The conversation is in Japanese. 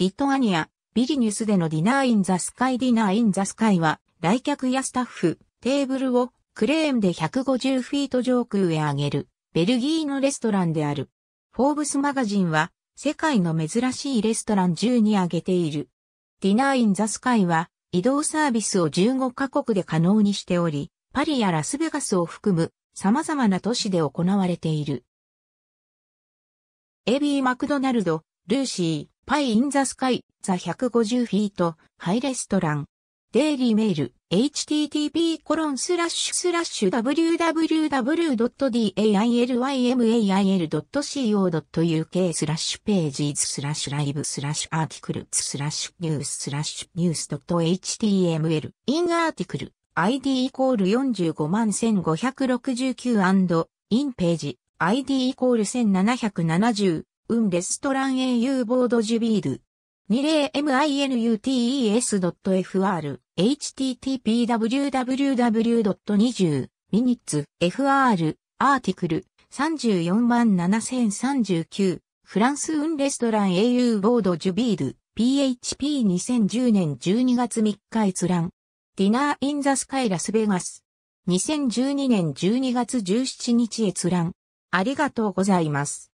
リトアニア、ビリニュスでのディナーインザスカイディナーインザスカイは、来客やスタッフ、テーブルをクレーンで150フィート上空へ上げる、ベルギーのレストランである。フォーブスマガジンは、世界の珍しいレストラン10に挙げている。ディナーインザスカイは、移動サービスを15カ国で可能にしており、パリやラスベガスを含む様々な都市で行われている。エビー・マクドナルド、ルーシー、パイ・イン・ザ・スカイ、ザ・150フィート、ハイレストラン。デイリーメール、http コロンスラッシュスラッシュ www.dailymail.co.uk スラッシュページスラッシュライブスラッシュアーティクルスラッシュニューススラッシュニュース .html インアーティクル ID イコール45万 1569& インページ ID イコール1770ウンレストラン au ボードジュビール。20minutes.fr httpwww.20minutes.fr アーティクル34 7039フランス運レストラン au ボードジュビール PHP2010 年12月3日閲覧ディナーインザスカイラスベガス2012年12月17日閲覧ありがとうございます。